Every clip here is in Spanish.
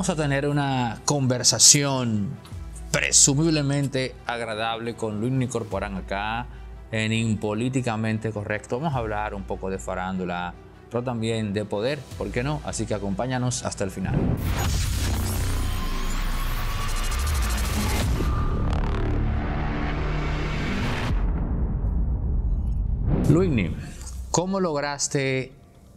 vamos a tener una conversación presumiblemente agradable con Luis Corporán acá en Impolíticamente Correcto. Vamos a hablar un poco de farándula, pero también de poder, ¿por qué no? Así que acompáñanos hasta el final. Luigny, ¿cómo lograste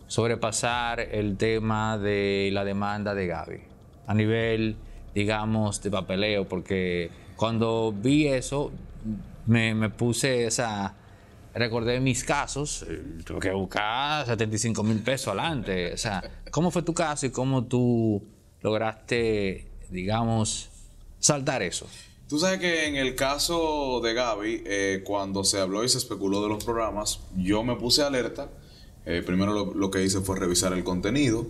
sobrepasar el tema de la demanda de Gaby? a nivel, digamos, de papeleo, porque cuando vi eso, me, me puse esa... Recordé mis casos, eh, tuve que buscar 75 mil pesos adelante. O sea, ¿cómo fue tu caso y cómo tú lograste, digamos, saltar eso? Tú sabes que en el caso de Gaby, eh, cuando se habló y se especuló de los programas, yo me puse alerta. Eh, primero lo, lo, que hice fue revisar el contenido.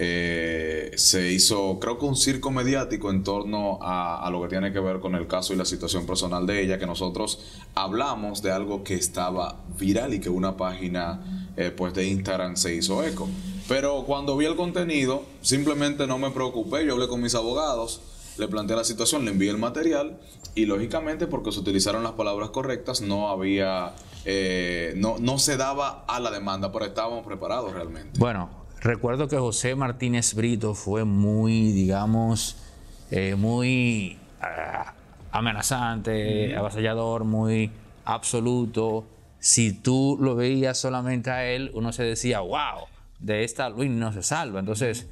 Eh, se hizo, creo que un circo mediático en torno a, lo que tiene que ver con el caso y la situación personal de ella, que nosotros hablamos de algo que estaba viral y que una página eh, pues de Instagram se hizo eco. Pero cuando vi el contenido, simplemente no me preocupé, yo hablé con mis abogados, le planteé la situación, le envié el material y lógicamente porque se utilizaron las palabras correctas no había, eh, no, no se daba a la demanda, pero estábamos preparados realmente. Bueno, Recuerdo que José Martínez Brito fue muy, digamos, eh, muy ah, amenazante, avasallador, muy absoluto. Si tú lo veías solamente a él, uno se decía, wow, de esta Luis no se salva. Entonces,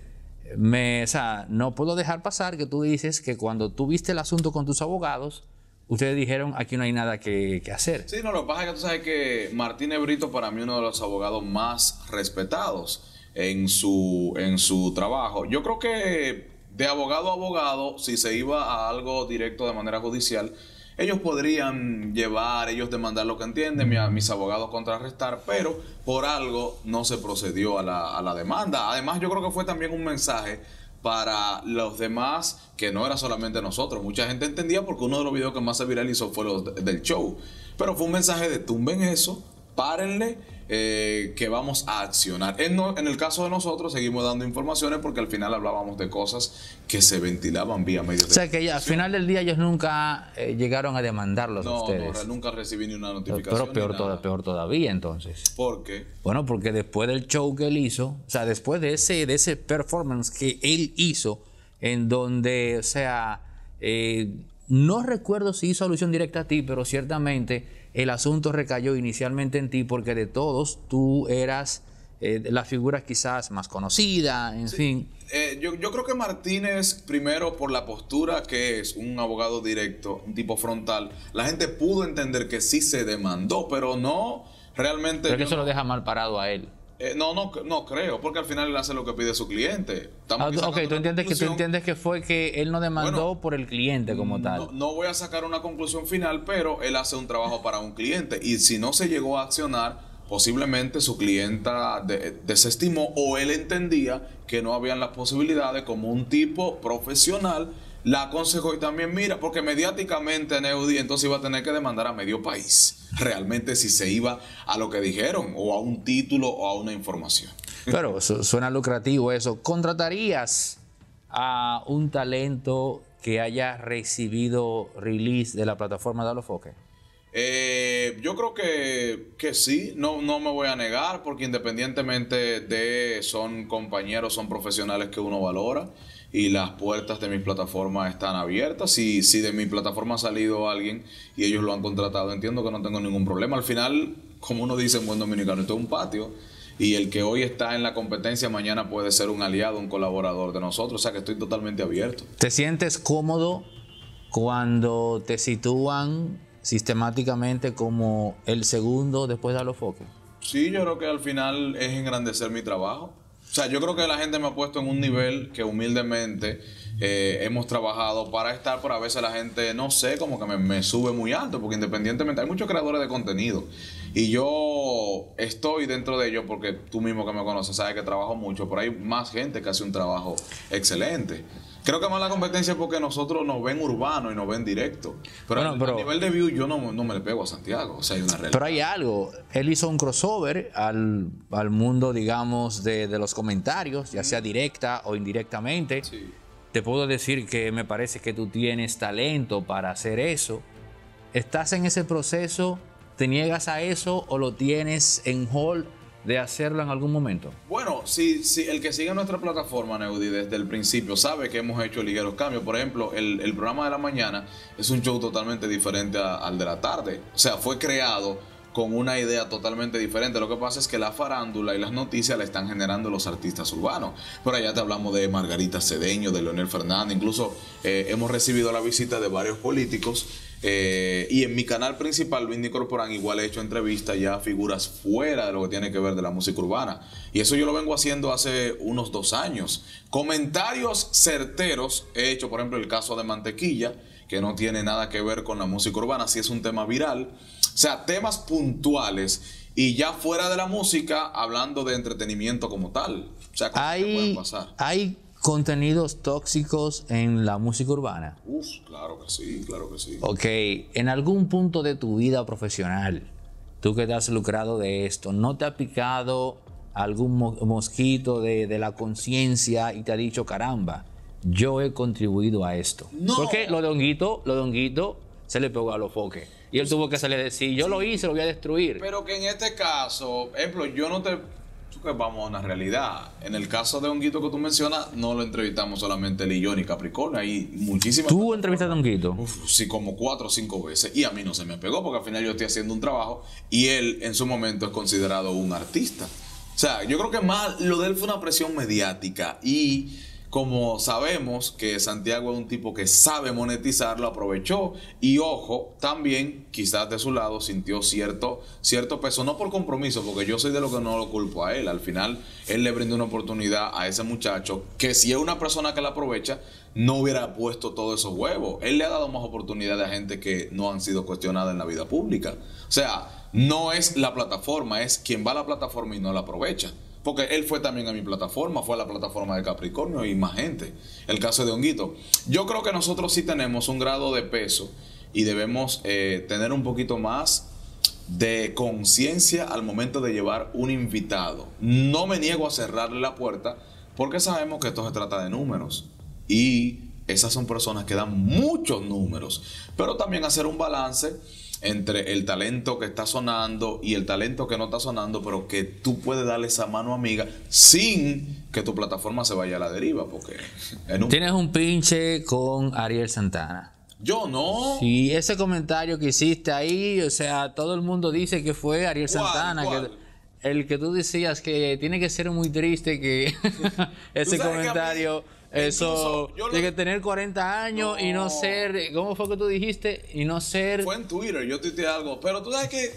no puedo dejar pasar que tú dices que cuando tú viste el asunto con tus abogados, ustedes dijeron, aquí no hay nada que, hacer. Sí, no, lo que pasa es que tú sabes que Martínez Brito para mí uno de los abogados más respetados en su, en su trabajo. Yo creo que de abogado a abogado, si se iba a algo directo de manera judicial, ellos podrían llevar, ellos demandar lo que entienden, mis abogados contrarrestar, pero por algo no se procedió a la, a la demanda. Además, yo creo que fue también un mensaje para los demás, que no era solamente nosotros. Mucha gente entendía porque uno de los videos que más se viralizó fue los del show. Pero fue un mensaje de tumben eso, párenle eh, que vamos a accionar. En, el caso de nosotros seguimos dando informaciones porque al final hablábamos de cosas que se ventilaban vía medios. de O sea que al final del día ellos nunca eh, llegaron a demandarlos no, ustedes. nunca recibí ni una notificación. Pero peor, todavía entonces. ¿Por qué? Bueno, porque después del show que él hizo, o sea, después de ese, de ese performance que él hizo, en donde, o sea, eh, no recuerdo si hizo alusión directa a ti, pero ciertamente el asunto recayó inicialmente en ti porque de todos tú eras eh, la figura quizás más conocida, en fin. Eh, yo, creo que Martínez, primero por la postura que es un abogado directo, un tipo frontal, la gente pudo entender que sí se demandó, pero no realmente... Pero que eso lo deja mal parado a él. Eh, no, no, no creo, porque al final él hace lo que pide su cliente. Ah, tú entiendes, que, tú entiendes que fue que él no demandó por el cliente como tal. No, voy a sacar una conclusión final, pero él hace un trabajo para un cliente y si no se llegó a accionar, posiblemente su clienta desestimó o él entendía que no habían las posibilidades como un tipo profesional la aconsejo y también mira, porque mediáticamente Neudi entonces iba a tener que demandar a medio país, realmente si se iba a lo que dijeron, o a un título o a una información. Pero suena lucrativo eso. ¿Contratarías a un talento que haya recibido release de la plataforma de Alofoque? Eh, yo creo que, que sí, no, no me voy a negar, porque independientemente de son compañeros, son profesionales que uno valora y las puertas de mi plataforma están abiertas. Si, si de mi plataforma ha salido alguien y ellos lo han contratado, entiendo que no tengo ningún problema. Al final, como uno dice en buen dominicano, esto es un patio y el que hoy está en la competencia mañana puede ser un aliado, un colaborador de nosotros, o sea que estoy totalmente abierto. ¿Te sientes cómodo cuando te sitúan sistemáticamente como el segundo después de los Sí, yo creo que al final es engrandecer mi trabajo. O sea, yo creo que la gente me ha puesto en un nivel que humildemente eh, hemos trabajado para estar, pero a veces la gente, no sé, como que me, me sube muy alto, porque independientemente hay muchos creadores de contenido. Y yo estoy dentro de ellos porque tú mismo que me conoces sabes que trabajo mucho, pero hay más gente que hace un trabajo excelente. Creo que más la competencia es porque nosotros nos ven urbano y nos ven directo. Pero, a, nivel de view yo no, no, me le pego a Santiago. una Pero hay algo. Él hizo un crossover al, al mundo, digamos, de, los comentarios, ya sea directa o indirectamente. Te puedo decir que me parece que tú tienes talento para hacer eso. ¿Estás en ese proceso? ¿Te niegas a eso o lo tienes en hold de hacerlo en algún momento? Bueno, si, si el que sigue nuestra plataforma, Neudi, desde el principio sabe que hemos hecho ligeros cambios. Por ejemplo, el, programa de la mañana es un show totalmente diferente al de la tarde. O sea, fue creado con una idea totalmente diferente. Lo que pasa es que la farándula y las noticias la están generando los artistas urbanos. Por allá te hablamos de Margarita Cedeño, de Leonel Fernández, incluso eh, hemos recibido la visita de varios políticos. Eh, y en mi canal principal, Vindy Corporan, igual he hecho entrevistas ya a figuras fuera de lo que tiene que ver de la música urbana. Y eso yo lo vengo haciendo hace unos dos años. Comentarios certeros he hecho, por ejemplo, el caso de Mantequilla que no tiene nada que ver con la música urbana, si es un tema viral. O sea, temas puntuales y ya fuera de la música, hablando de entretenimiento como tal. O sea, hay, pasar. Hay contenidos tóxicos en la música urbana. Uf, claro que sí, claro que sí. Ok, en algún punto de tu vida profesional, tú que te has lucrado de esto, ¿no te ha picado algún mosquito de, de la conciencia y te ha dicho, caramba? yo he contribuido a esto. Porque lo de Honguito, lo de Honguito se le pegó a los foques. Y él tuvo que salir a decir, yo lo hice, lo voy a destruir. Pero que en este caso, ejemplo, yo no te... Vamos a una realidad. En el caso de Honguito que tú mencionas, no lo entrevistamos solamente Lillón y yo Hay muchísimas... ¿Tú entrevistaste a Honguito? sí, como cuatro o cinco veces. Y a mí no se me pegó porque al final yo estoy haciendo un trabajo y él en su momento es considerado un artista. O sea, yo creo que más lo de él fue una presión mediática y como sabemos que Santiago es un tipo que sabe monetizar, lo aprovechó y ojo, también quizás de su lado sintió cierto, cierto peso, no por compromiso, porque yo soy de lo que no lo culpo a él, al final él le brinda una oportunidad a ese muchacho que si es una persona que la aprovecha, no hubiera puesto todos esos huevos, él le ha dado más oportunidades a gente que no han sido cuestionadas en la vida pública, o sea, no es la plataforma, es quien va a la plataforma y no la aprovecha. Porque él fue también a mi plataforma, fue a la plataforma de Capricornio y más gente. El caso de Honguito. Yo creo que nosotros sí tenemos un grado de peso y debemos eh, tener un poquito más de conciencia al momento de llevar un invitado. No me niego a cerrarle la puerta porque sabemos que esto se trata de números. Y esas son personas que dan muchos números. Pero también hacer un balance entre el talento que está sonando y el talento que no está sonando, pero que tú puedes darle esa mano amiga sin que tu plataforma se vaya a la deriva. Porque tienes un pinche con Ariel Santana. Yo no. Y ese comentario que hiciste ahí, o sea, todo el mundo dice que fue Ariel Santana. Que el que tú decías que tiene que ser muy triste que ese comentario. Eso, tiene que tener 40 años y no ser, ¿cómo fue que tú dijiste? Y no ser... Fue en Twitter, yo tuiteé algo, pero tú sabes que,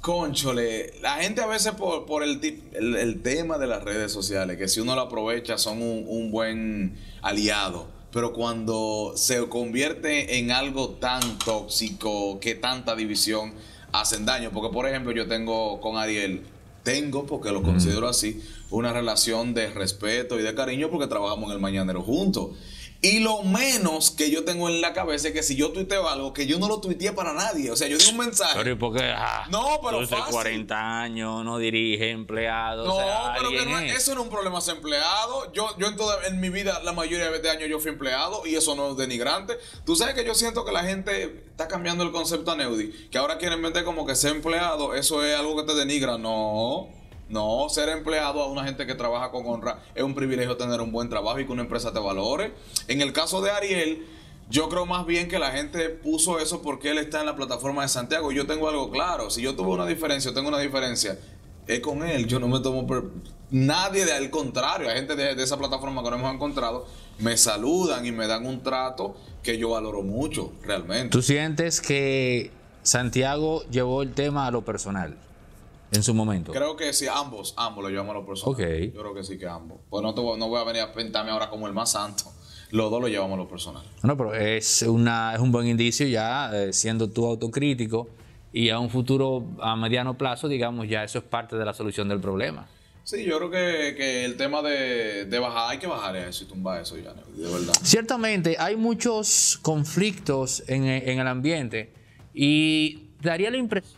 conchole, la gente a veces por, el, el, tema de las redes sociales, que si uno lo aprovecha son un buen aliado, pero cuando se convierte en algo tan tóxico, que tanta división, hacen daño, porque por ejemplo yo tengo con Ariel, tengo, porque lo considero así, una relación de respeto y de cariño porque trabajamos en el mañanero juntos. Y lo menos que yo tengo en la cabeza es que si yo tuiteo algo, que yo no lo tuiteé para nadie. O sea, yo di un mensaje. Pero ¿y por qué? Ah, no, pero fácil. 40 años, no dirige empleados. No, pero eso no es un problema ser empleado. Yo, yo en, toda, en mi vida, la mayoría de años yo fui empleado y eso no es denigrante. Tú sabes que yo siento que la gente está cambiando el concepto a Neudi. Que ahora quieren meter como que ser empleado, eso es algo que te denigra. No. No, ser empleado a una gente que trabaja con honra es un privilegio tener un buen trabajo y que una empresa te valore. En el caso de Ariel, yo creo más bien que la gente puso eso porque él está en la plataforma de Santiago. Yo tengo algo claro. Si yo tuve una diferencia, tengo una diferencia. Es con él. Yo no me tomo. por Nadie de al contrario. la gente de, esa plataforma que no hemos encontrado. Me saludan y me dan un trato que yo valoro mucho, realmente. ¿Tú sientes que Santiago llevó el tema a lo personal? en su momento. Creo que sí, ambos, ambos lo llevamos a los personales Yo creo que sí que ambos. Pues no, voy, a venir a pintarme ahora como el más santo. Los dos lo llevamos a los personales No, pero es, una, es un buen indicio ya, eh, siendo tú autocrítico y a un futuro a mediano plazo, digamos, ya eso es parte de la solución del problema. Sí, yo creo que, el tema de, bajar, hay que bajar eso y tumbar eso ya, de verdad. Ciertamente, hay muchos conflictos en, en el ambiente y daría la impresión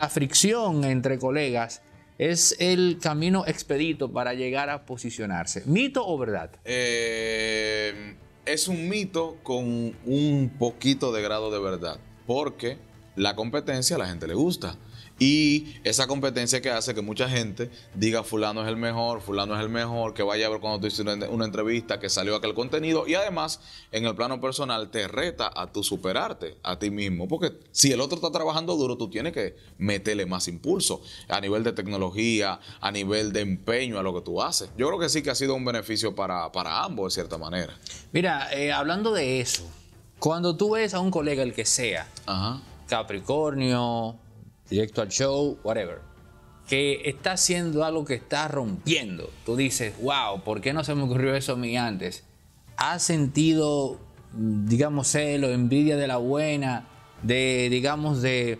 la fricción entre colegas es el camino expedito para llegar a posicionarse. ¿Mito o verdad? Eh, es un mito con un poquito de grado de verdad, porque la competencia a la gente le gusta. Y esa competencia que hace que mucha gente diga fulano es el mejor, fulano es el mejor, que vaya a ver cuando tú hiciste una entrevista, que salió aquel contenido. Y además, en el plano personal, te reta a tu superarte a ti mismo. Porque si el otro está trabajando duro, tú tienes que meterle más impulso a nivel de tecnología, a nivel de empeño a lo que tú haces. Yo creo que sí que ha sido un beneficio para, ambos, de cierta manera. Mira, eh, hablando de eso, cuando tú ves a un colega, el que sea, Capricornio, directo al show, whatever, que está haciendo algo que está rompiendo, tú dices, wow, ¿por qué no se me ocurrió eso a mí antes? ¿Has sentido, digamos, celo, envidia de la buena, de, digamos, de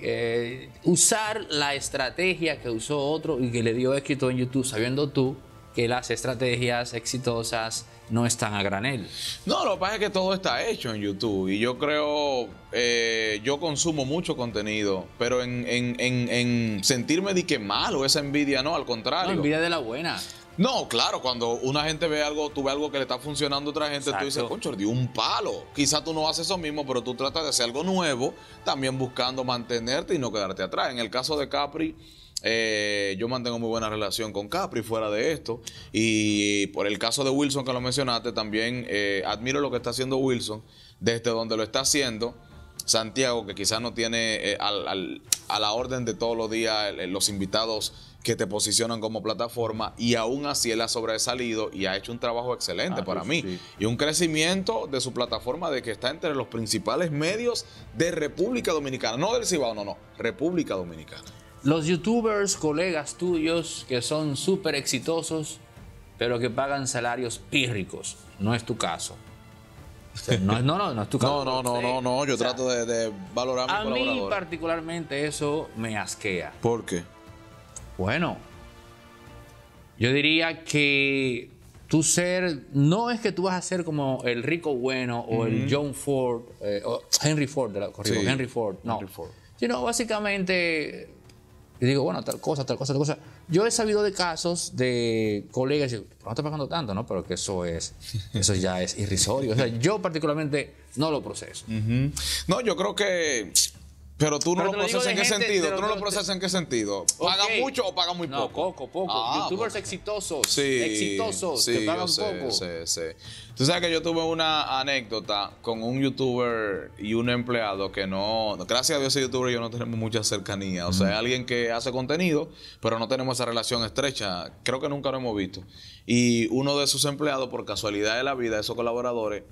eh, usar la estrategia que usó otro y que le dio escrito en YouTube, sabiendo tú que las estrategias exitosas no están a granel. No, lo que pasa es que todo está hecho en YouTube y yo creo, eh, yo consumo mucho contenido, pero en, sentirme de que malo esa envidia, no, al contrario. La envidia de la buena. No, claro, cuando una gente ve algo, tú ves algo que le está funcionando a otra gente, tú dices, concho, di un palo. Quizá tú no haces eso mismo, pero tú tratas de hacer algo nuevo, también buscando mantenerte y no quedarte atrás. En el caso de Capri eh, yo mantengo muy buena relación con Capri fuera de esto. Y por el caso de Wilson que lo mencionaste, también eh, admiro lo que está haciendo Wilson desde donde lo está haciendo. Santiago, que quizás no tiene eh, a la orden de todos los días los invitados que te posicionan como plataforma y aún así él ha sobresalido y ha hecho un trabajo excelente ah, para mí y un crecimiento de su plataforma de que está entre los principales medios de República Dominicana, no del Cibao, no, no, República Dominicana. Los youtubers, colegas tuyos que son súper exitosos, pero que pagan salarios pírricos. No es tu caso. no, no, no, es tu caso. No, no, no, no, no, yo trato de, valorar a, a mí particularmente eso me asquea. ¿Por qué? Bueno, yo diría que tú ser, no es que tú vas a ser como el rico bueno o el John Ford, eh, o Henry Ford, la Henry Ford, no. Henry Sino básicamente y digo, bueno, tal cosa, tal cosa, tal cosa. Yo he sabido de casos de colegas, que no está pagando tanto, ¿no? Pero que eso es, eso ya es irrisorio. O sea, yo particularmente no lo proceso. No, yo creo que pero tú no lo procesas en qué sentido. Tú lo, en qué sentido. ¿Paga mucho o paga muy poco? No, poco, poco. Ah, Youtubers exitosos. Sí. Exitosos. que pagan poco. Sí, sí. Tú sabes que yo tuve una anécdota con un youtuber y un empleado que no. Gracias a Dios, ese youtuber y yo no tenemos mucha cercanía. O sea, es mm. alguien que hace contenido, pero no tenemos esa relación estrecha. Creo que nunca lo hemos visto. Y uno de sus empleados, por casualidad de la vida, esos colaboradores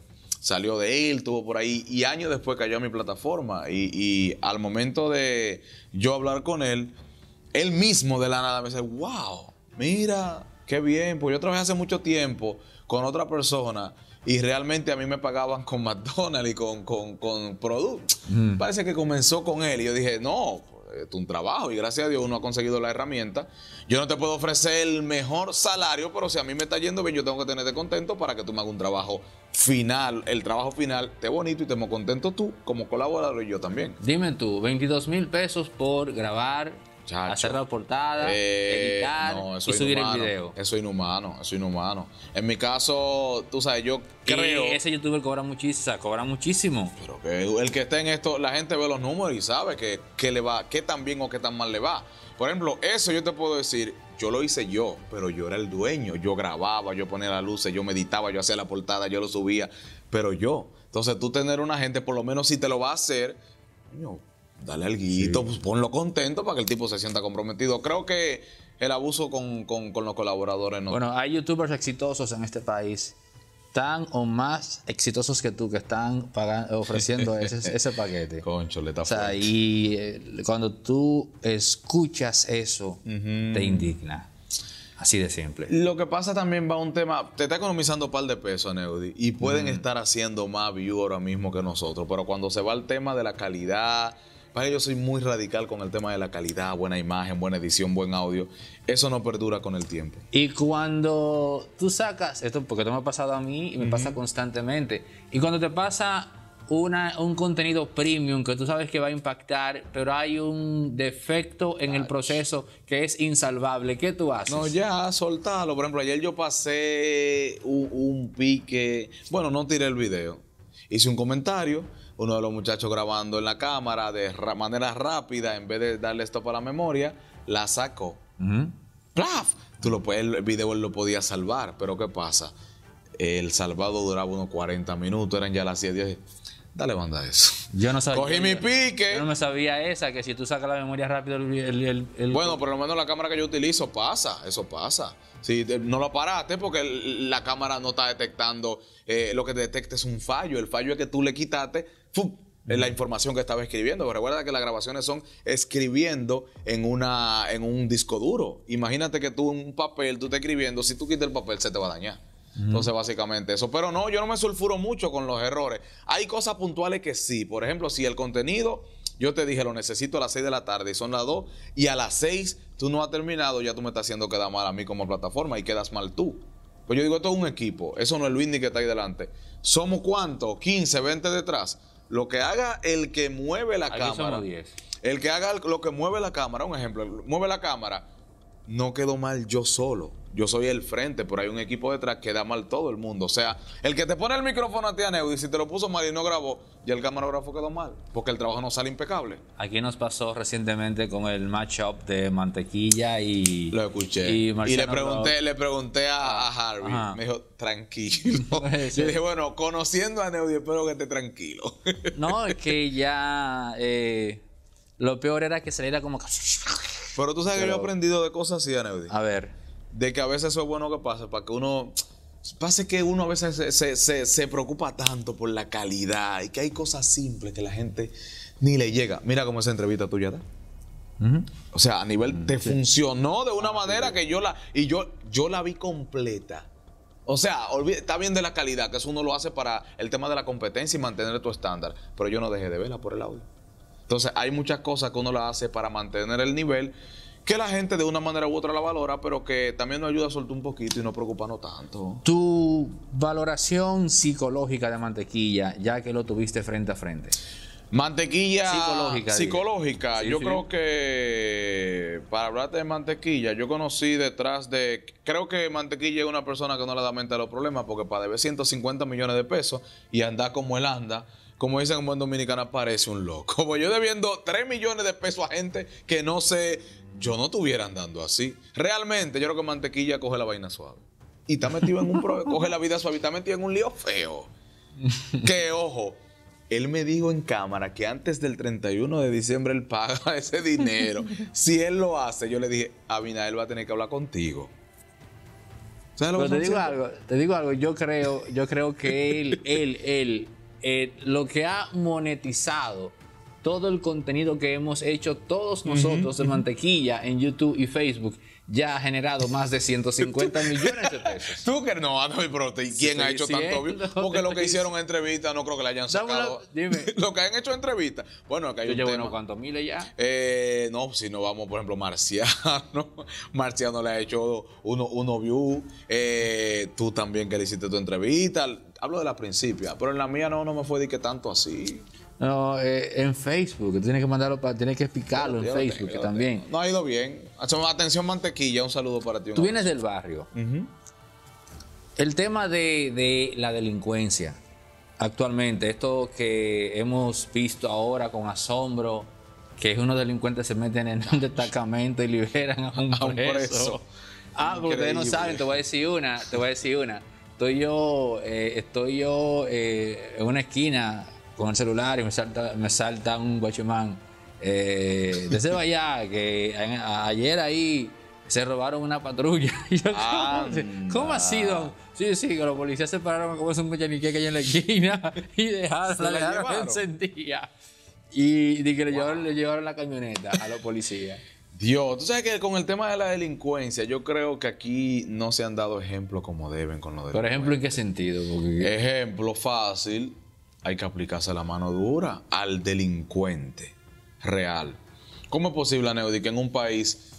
salió de él, tuvo por ahí, y años después cayó a mi plataforma. Y, al momento de yo hablar con él, él mismo de la nada me dice, wow, mira, qué bien, pues yo trabajé hace mucho tiempo con otra persona y realmente a mí me pagaban con McDonald's y con, con, con Parece que comenzó con él y yo dije, no, es un trabajo y gracias a Dios uno ha conseguido la herramienta. Yo no te puedo ofrecer el mejor salario, pero si a mí me está yendo bien, yo tengo que tenerte contento para que tú me hagas un trabajo final. El trabajo final te bonito y te contentos contento tú como colaborador y yo también. Dime tú, 22 mil pesos por grabar hacer la portada, eh, editar y subir el video. Eso es inhumano, eso es inhumano. En mi caso, tú sabes, yo creo. ese youtuber cobra muchísimo, cobra muchísimo. Pero el que esté en esto, la gente ve los números y sabe que, le va, qué tan bien o qué tan mal le va. Por ejemplo, eso yo te puedo decir, yo lo hice yo, pero yo era el dueño. Yo grababa, yo ponía las luces, yo meditaba, yo hacía la portada, yo lo subía, pero yo. Entonces, tú tener una gente, por lo menos si te lo va a hacer, Dale al guito, pues, ponlo contento para que el tipo se sienta comprometido. Creo que el abuso con, los colaboradores no. Bueno, hay youtubers exitosos en este país tan o más exitosos que tú que están ofreciendo ese, paquete. Concho, le está o sea, y eh, cuando tú escuchas eso, te indigna. Así de simple. Lo que pasa también va a un tema, te está economizando un par de pesos, Neudi, y pueden estar haciendo más view ahora mismo que nosotros, pero cuando se va al tema de la calidad, para que soy muy radical con el tema de la calidad, buena imagen, buena edición, buen audio. Eso no perdura con el tiempo. Y cuando tú sacas, esto porque esto me ha pasado a mí y me pasa constantemente, y cuando te pasa un contenido premium que tú sabes que va a impactar, pero hay un defecto en el proceso que es insalvable, ¿qué tú haces? No, ya, soltalo. Por ejemplo, ayer yo pasé un pique, bueno, no tiré el video, hice un comentario uno de los muchachos grabando en la cámara de manera rápida, en vez de darle esto para la memoria, la sacó. ¡Plaf! Tú lo, el video lo podía salvar, pero ¿qué pasa? El salvado duraba unos 40 minutos, eran ya las 10, 10 le manda eso. Yo no sabía. Cogí mi pique. Yo no me sabía esa, que si tú sacas la memoria rápido, el, Bueno, por lo menos la cámara que yo utilizo pasa, eso pasa. Si no lo paraste porque la cámara no está detectando, eh, lo que detecta es un fallo. El fallo es que tú le quitaste la información que estaba escribiendo. Pero recuerda que las grabaciones son escribiendo en, una, en un disco duro. Imagínate que tú un papel, tú estás escribiendo, si tú quitas el papel se te va a dañar. Entonces, básicamente eso. Pero no, yo no me sulfuro mucho con los errores. Hay cosas puntuales que sí. Por ejemplo, si el contenido, yo te dije, lo necesito a las 6 de la tarde y son las 2, y a las 6 tú no has terminado, ya tú me estás haciendo quedar mal a mí como plataforma y quedas mal tú. Pues yo digo, esto es un equipo, eso no es Luis que está ahí delante. ¿Somos cuántos? 15, 20 detrás. Lo que haga el que mueve la cámara. 10. El que haga lo que mueve la cámara, un ejemplo, mueve la cámara, no quedó mal yo solo yo soy el frente, pero hay un equipo detrás que da mal todo el mundo. O sea, el que te pone el micrófono a ti, Y si te lo puso mal y no grabó, Y el camarógrafo quedó mal, porque el trabajo no sale impecable. Aquí nos pasó recientemente con el matchup de Mantequilla y. Lo escuché. Y, le pregunté, le pregunté a, Harvey. Me dijo, tranquilo. Y dije, bueno, conociendo a Neudi, espero que esté tranquilo. no, es que ya. Eh, lo peor era que saliera como. Pero tú sabes que yo he aprendido de cosas así, Aneudi. A ver de que a veces eso es bueno que pase, para que uno... Pase que uno a veces se, preocupa tanto por la calidad y que hay cosas simples que la gente ni le llega. Mira cómo esa entrevista tuya está. O sea, a nivel te funcionó de una ah, manera que yo la y yo yo la vi completa. O sea, está bien de la calidad, que eso uno lo hace para el tema de la competencia y mantener tu estándar, pero yo no dejé de verla por el audio. Entonces, hay muchas cosas que uno la hace para mantener el nivel que la gente de una manera u otra la valora, pero que también nos ayuda a soltar un poquito y no no tanto. Tu valoración psicológica de mantequilla, ya que lo tuviste frente a frente. Mantequilla psicológica. Psicológica. yo creo que para hablarte de mantequilla, yo conocí detrás de. Creo que mantequilla es una persona que no le da mente a los problemas, porque para deber 150 millones de pesos y anda como él anda como dicen en buen dominicana, parece un loco. Como yo debiendo 3 millones de pesos a gente que no sé, yo no estuviera andando así. Realmente, yo creo que Mantequilla coge la vaina suave. Y está metido en un coge la vida suave, está metido en un lío feo. Que ojo, él me dijo en cámara que antes del 31 de diciembre él paga ese dinero. Si él lo hace, yo le dije, él va a tener que hablar contigo. Pero te digo algo, te digo algo, yo creo, yo creo que él, él, él eh, lo que ha monetizado todo el contenido que hemos hecho todos nosotros de mantequilla en YouTube y Facebook ya ha generado más de 150 millones de pesos. Tú que no, no, pero ¿y quién ha hecho tanto Porque lo que hicieron en entrevista no creo que la hayan sacado. dime. lo que han hecho en entrevista. Bueno, acá hay Yo llevo unos cuantos miles ya. Eh, no, si no vamos, por ejemplo, Marciano. Marciano le ha hecho uno, uno view. Eh, tú también que le hiciste tu entrevista. Hablo de la principia, pero en la mía no, no me fue de que tanto así. No, eh, en Facebook, tienes que mandarlo que explicarlo en Facebook también. No ha ido bien. Atención mantequilla, un saludo para ti. Tú vienes del barrio. El tema de, la delincuencia actualmente, esto que hemos visto ahora con asombro, que unos delincuentes se meten en un destacamento y liberan a un, preso. Ah, ustedes no saben, te voy a decir una, te voy a decir una. Estoy yo, eh, estoy yo eh, en una esquina con el celular y me salta, me salta un guachimán. Eh, de ese que ayer ahí se robaron una patrulla. ¿cómo, ha sido? Sí, sí, que los policías se pararon como es un guachanique que hay en la esquina y dejaron, se la dejaron Y, y, que le, llevaron, la camioneta a los policías. Dios, tú sabes que con el tema de la delincuencia, yo creo que aquí no se han dado ejemplos como deben con lo de. Por ejemplo, ¿en qué sentido? Ejemplo fácil hay que aplicarse la mano dura al delincuente real. ¿Cómo es posible, Neudi, que en un país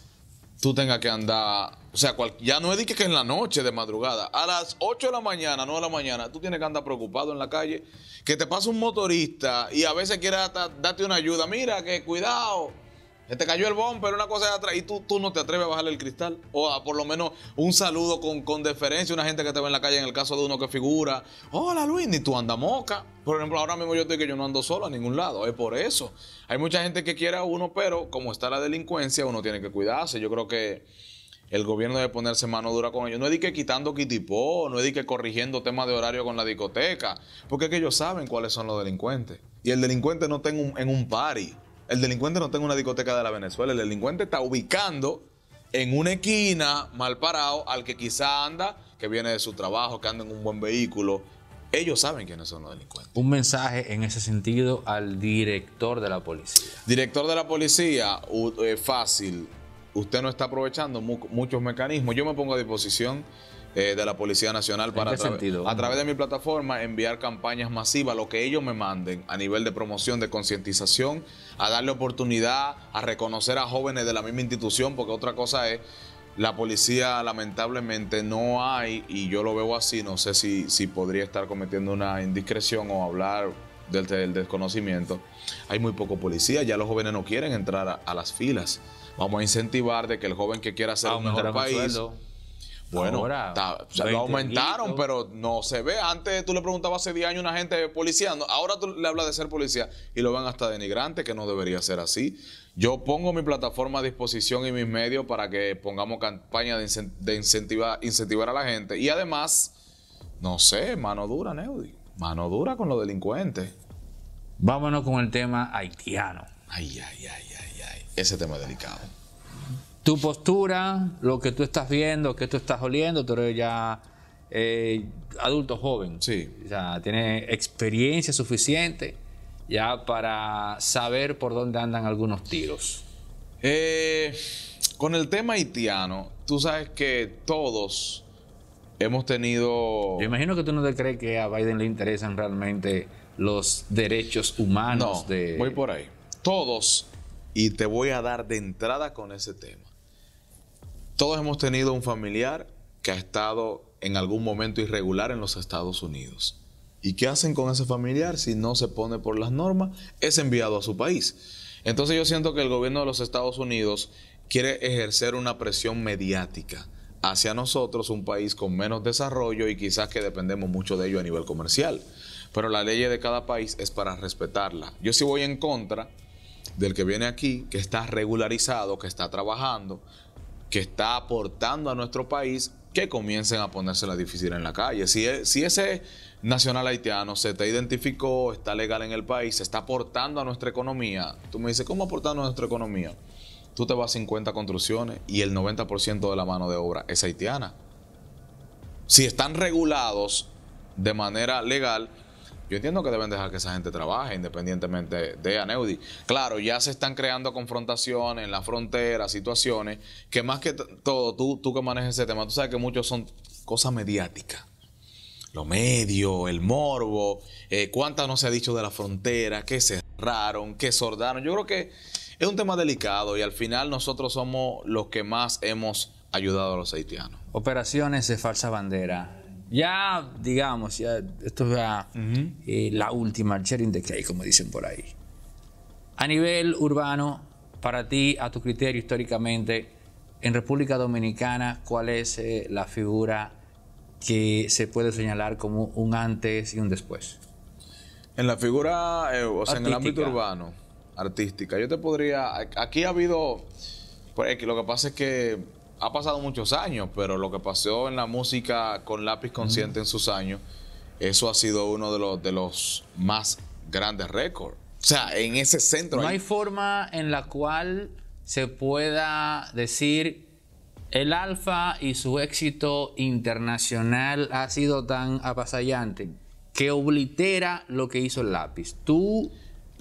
tú tengas que andar, o sea, ya no es que en la noche, de madrugada, a las 8 de la mañana, no de la mañana, tú tienes que andar preocupado en la calle, que te pasa un motorista y a veces quiera darte una ayuda, mira, que cuidado, te cayó el bomb, pero una cosa es atrás. Y tú, tú no te atreves a bajarle el cristal. O a, por lo menos un saludo con, con deferencia. Una gente que te ve en la calle, en el caso de uno que figura. Hola Luis, ni tú andas moca. Por ejemplo, ahora mismo yo estoy que yo no ando solo a ningún lado. Es por eso. Hay mucha gente que quiere a uno, pero como está la delincuencia, uno tiene que cuidarse. Yo creo que el gobierno debe ponerse mano dura con ellos. No es de que quitando quitipó, no es de que corrigiendo temas de horario con la discoteca, porque es que ellos saben cuáles son los delincuentes. Y el delincuente no está en un, en un party. El delincuente no tiene una discoteca de la Venezuela, el delincuente está ubicando en una esquina mal parado al que quizá anda, que viene de su trabajo, que anda en un buen vehículo. Ellos saben quiénes son los delincuentes. Un mensaje en ese sentido al director de la policía. Director de la policía, eh, fácil. Usted no está aprovechando muchos mecanismos. Yo me pongo a disposición eh, de la Policía Nacional para a, través de mi plataforma enviar campañas masivas, lo que ellos me manden a nivel de promoción, de concientización, a darle oportunidad, a reconocer a jóvenes de la misma institución, porque otra cosa es la policía lamentablemente no hay, y yo lo veo así, no sé si, si podría estar cometiendo una indiscreción o hablar del, del desconocimiento, hay muy poco policía, ya los jóvenes no quieren entrar a, las filas. Vamos a incentivar de que el joven que quiera ser un mejor país... Bueno, lo aumentaron, pero no se ve. Antes tú le preguntabas hace 10 años a una gente policiando. ahora tú le hablas de ser policía y lo ven hasta denigrante, que no debería ser así. Yo pongo mi plataforma a disposición y mis medios para que pongamos campaña de, incentivar, incentivar a la gente. Y además, no sé, mano dura, Neudi. Mano dura con los delincuentes. Vámonos con el tema haitiano. Ay, ay, ay, ay, ay. Ese tema es delicado tu postura, lo que tú estás viendo, que tú estás oliendo, tú eres ya eh, adulto joven. Sí. O sea, tienes experiencia suficiente ya para saber por dónde andan algunos tiros. Eh, con el tema haitiano, tú sabes que todos hemos tenido. Yo imagino que tú no te crees que a Biden le interesan realmente los derechos humanos no, de. Voy por ahí. Todos, y te voy a dar de entrada con ese tema. Todos hemos tenido un familiar que ha estado en algún momento irregular en los Estados Unidos. ¿Y qué hacen con ese familiar si no se pone por las normas? Es enviado a su país. Entonces yo siento que el gobierno de los Estados Unidos quiere ejercer una presión mediática hacia nosotros, un país con menos desarrollo y quizás que dependemos mucho de ello a nivel comercial. Pero la ley de cada país es para respetarla. Yo sí voy en contra del que viene aquí, que está regularizado, que está trabajando, que está aportando a nuestro país que comiencen a ponérsela difícil en la calle. Si, e, si ese nacional haitiano se te identificó, está legal en el país, se está aportando a nuestra economía, tú me dices, ¿cómo aportando a nuestra economía? Tú te vas a 50 construcciones y el 90% de la mano de obra es haitiana. Si están regulados de manera legal, yo entiendo que deben dejar que esa gente trabaje independientemente de Aneudi. Claro, ya se están creando confrontaciones en la frontera, situaciones que más que todo, tú, que manejas ese tema, tú sabes que muchos son cosas mediáticas Lo medio, el morbo, eh, cuántas no se ha dicho de la frontera, que cerraron, que sordaron. Yo creo que es un tema delicado y al final nosotros somos los que más hemos ayudado a los haitianos. Operaciones de falsa bandera, ya, digamos, ya, esto es la eh, última, el sharing the cake, como dicen por ahí. A nivel urbano, para ti, a tu criterio históricamente, en República Dominicana, ¿cuál es eh, la figura que se puede señalar como un antes y un después? En la figura, eh, o sea, en el ámbito urbano, artística, yo te podría, aquí ha habido, pues, lo que pasa es que ha pasado muchos años, pero lo que pasó en la música con lápiz consciente en sus años, eso ha sido uno de los, de los más grandes récords. O sea, en ese centro. No hay... forma en la cual se pueda decir el Alfa y su éxito internacional ha sido tan apasallante. que oblitera lo que hizo el lápiz. Tú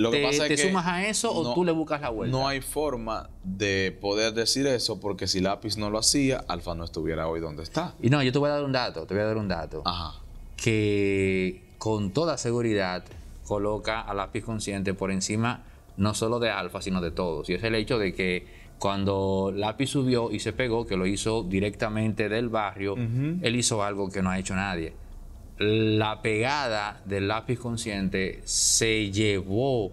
¿Te, pasa sumas a eso no, o tú le buscas la vuelta? No hay forma de poder decir eso porque si Lápiz no lo hacía, Alfa no estuviera hoy donde está. Y no, yo te voy a dar un dato, te voy a dar un dato. Que con toda seguridad coloca a Lápiz Consciente por encima no solo de Alfa, sino de todos. Y es el hecho de que cuando Lápiz subió y se pegó, que lo hizo directamente del barrio, él hizo algo que no ha hecho nadie la pegada del lápiz consciente se llevó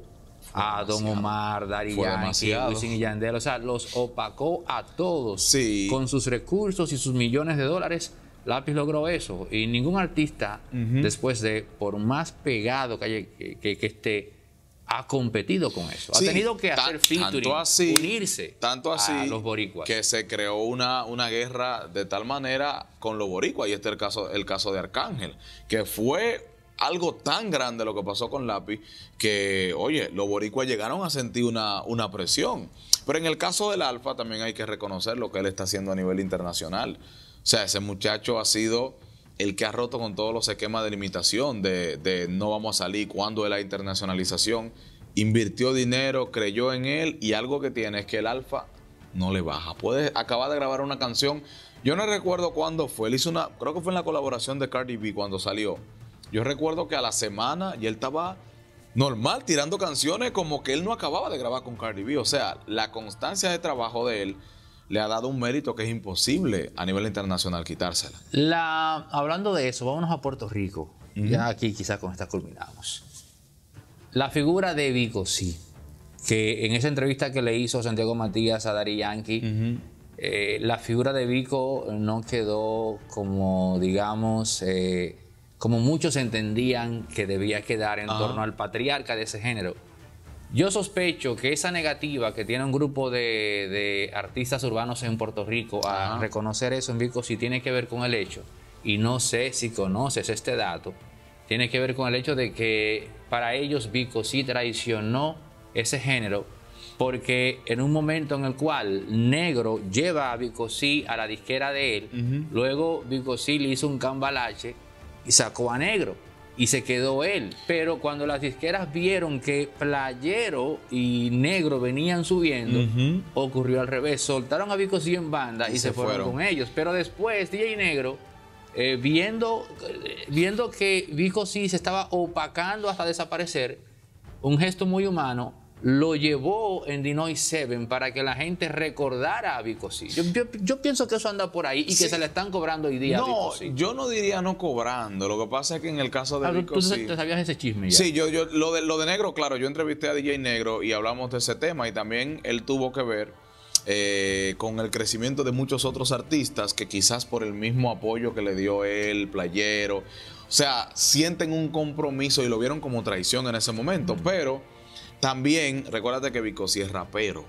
a Don Omar, Darío Yankee, y Yandel, o sea, los opacó a todos con sus recursos y sus millones de dólares. Lápiz logró eso y ningún artista después de, por más pegado que esté, ha competido con eso. ha tenido que hacer featuring, así, unirse tanto así a los boricuas. Que se creó una, una guerra de tal manera con los boricuas. Y este es el caso, el caso de Arcángel, que fue algo tan grande lo que pasó con Lápiz que, oye, los boricuas llegaron a sentir una, una presión. Pero en el caso del Alfa también hay que reconocer lo que él está haciendo a nivel internacional. O sea, ese muchacho ha sido el que ha roto con todos los esquemas de limitación, de, no vamos a salir, cuando es la internacionalización, invirtió dinero, creyó en él y algo que tiene es que el alfa no le baja. Puede acabar de grabar una canción, yo no recuerdo cuándo fue, él hizo una, creo que fue en la colaboración de Cardi B cuando salió. Yo recuerdo que a la semana y él estaba normal tirando canciones como que él no acababa de grabar con Cardi B, o sea, la constancia de trabajo de él le ha dado un mérito que es imposible a nivel internacional quitársela. La, hablando de eso, vámonos a Puerto Rico. Ya aquí quizás con esta culminamos. La figura de Vico, sí, que en esa entrevista que le hizo Santiago Matías a Dari Yankee, eh, la figura de Vico no quedó como, digamos, eh, como muchos entendían que debía quedar en torno al patriarca de ese género. Yo sospecho que esa negativa que tiene un grupo de, artistas urbanos en Puerto Rico a reconocer eso en Vico si tiene que ver con el hecho, y no sé si conoces este dato, tiene que ver con el hecho de que para ellos Vico sí traicionó ese género porque en un momento en el cual Negro lleva a Vicosí a la disquera de él, luego luego le hizo un cambalache y sacó a Negro y se quedó él. Pero cuando las disqueras vieron que Playero y Negro venían subiendo, ocurrió al revés. Soltaron a Vico C en banda y se, fueron. con ellos. Pero después DJ Negro, eh, viendo, eh, viendo que Vico sí se estaba opacando hasta desaparecer, un gesto muy humano, lo llevó en Dinoy 7 para que la gente recordara a Vicosí. Yo, yo, pienso que eso anda por ahí y que se le están cobrando hoy día no, a yo no diría no cobrando. Lo que pasa es que en el caso de ah, ¿Tú sabías ese chisme Sí, yo, yo, lo, de, lo de Negro, claro, yo entrevisté a DJ Negro y hablamos de ese tema y también él tuvo que ver eh, con el crecimiento de muchos otros artistas que quizás por el mismo apoyo que le dio él, Playero, o sea, sienten un compromiso y lo vieron como traición en ese momento, mm. pero también, recuérdate que Vico sí es rapero.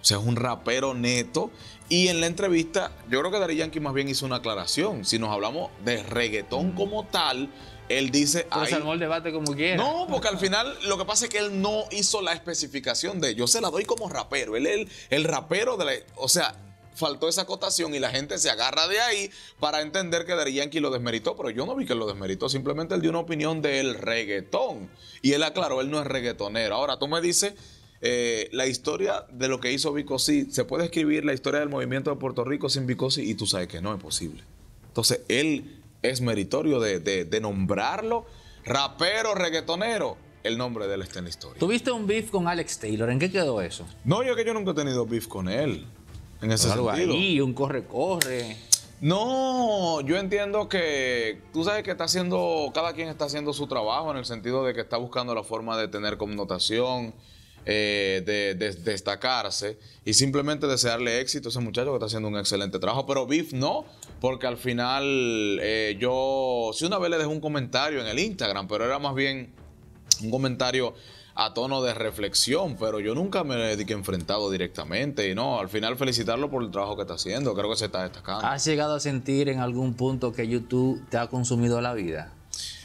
O sea, es un rapero neto. Y en la entrevista, yo creo que Dari Yankee más bien hizo una aclaración. Si nos hablamos de reggaetón como tal, él dice. Pues el debate como quiera. No, porque al final lo que pasa es que él no hizo la especificación de. Yo se la doy como rapero. Él es el, el rapero de la. O sea, faltó esa acotación y la gente se agarra de ahí para entender que Dari lo desmeritó, pero yo no vi que lo desmeritó, simplemente él dio una opinión del reggaetón. Y él aclaró, él no es reggaetonero. Ahora tú me dices, eh, la historia de lo que hizo c ¿se puede escribir la historia del movimiento de Puerto Rico sin Vicosi? Y tú sabes que no es posible. Entonces, él es meritorio de, nombrarlo rapero, reggaetonero el nombre de él está en la historia. ¿Tuviste un beef con Alex Taylor? ¿En qué quedó eso? No, yo que yo nunca he tenido beef con él. En ese un corre-corre. No, yo entiendo que tú sabes que está haciendo, cada quien está haciendo su trabajo en el sentido de que está buscando la forma de tener connotación, eh, de, destacarse y simplemente desearle éxito a ese muchacho que está haciendo un excelente trabajo. Pero Biff no, porque al final eh, yo, si sí una vez le dejé un comentario en el Instagram, pero era más bien un comentario a tono de reflexión, pero yo nunca me he enfrentado directamente. Y no, al final felicitarlo por el trabajo que está haciendo. Creo que se está destacando. ¿Has llegado a sentir en algún punto que YouTube te ha consumido la vida?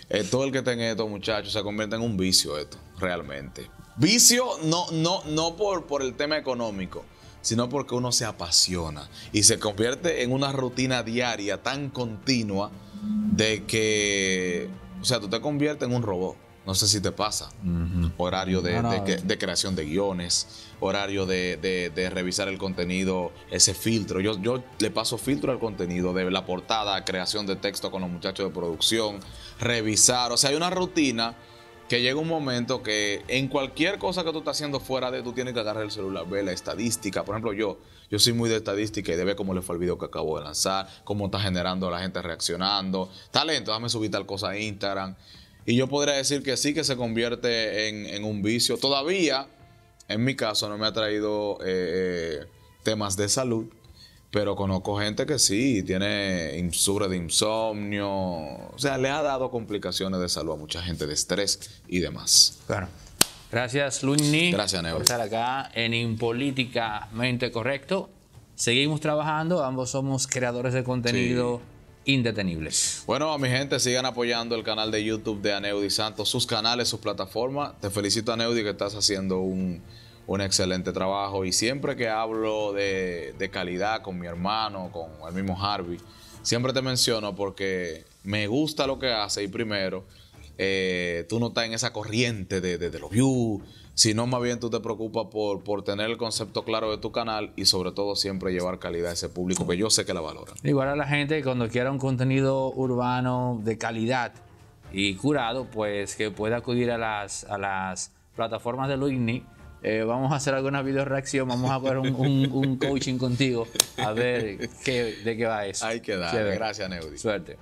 Eh, todo el que tenga esto, muchachos, se convierte en un vicio esto, realmente. Vicio no, no, no por, por el tema económico, sino porque uno se apasiona y se convierte en una rutina diaria tan continua de que, o sea, tú te conviertes en un robot. No sé si te pasa. Horario de, creación de guiones, horario de, revisar el contenido, ese filtro. Yo, yo le paso filtro al contenido, de la portada, creación de texto con los muchachos de producción, revisar. O sea, hay una rutina que llega un momento que en cualquier cosa que tú estás haciendo fuera de, tú tienes que agarrar el celular, ver la estadística. Por ejemplo, yo, yo soy muy de estadística y de ver cómo le fue el video que acabo de lanzar, cómo está generando la gente reaccionando. Talento, dame subir tal cosa a Instagram. Y yo podría decir que sí, que se convierte en, un vicio. Todavía, en mi caso, no me ha traído eh, eh, temas de salud, pero conozco gente que sí, tiene de insomnio, o sea, le ha dado complicaciones de salud a mucha gente, de estrés y demás. Claro. Gracias, Luni. Gracias, Neo. Por estar acá en Impolíticamente Correcto. Seguimos trabajando, ambos somos creadores de contenido indetenibles. Bueno, mi gente, sigan apoyando el canal de YouTube de Aneudi Santos, sus canales, sus plataformas. Te felicito, Aneudi, que estás haciendo un, excelente trabajo. Y siempre que hablo de, calidad con mi hermano, con el mismo Harvey, siempre te menciono porque me gusta lo que hace y primero, eh, tú no estás en esa corriente de los views si no, más bien tú te preocupas por, por tener el concepto claro de tu canal y sobre todo siempre llevar calidad a ese público que yo sé que la valora. Igual a la gente cuando quiera un contenido urbano de calidad y curado, pues que pueda acudir a las, las plataformas de Luigni. Eh, vamos a hacer alguna video reacción, vamos a hacer un, coaching contigo, a ver qué, de qué va eso. Hay que dar. Gracias, Neudi. Suerte.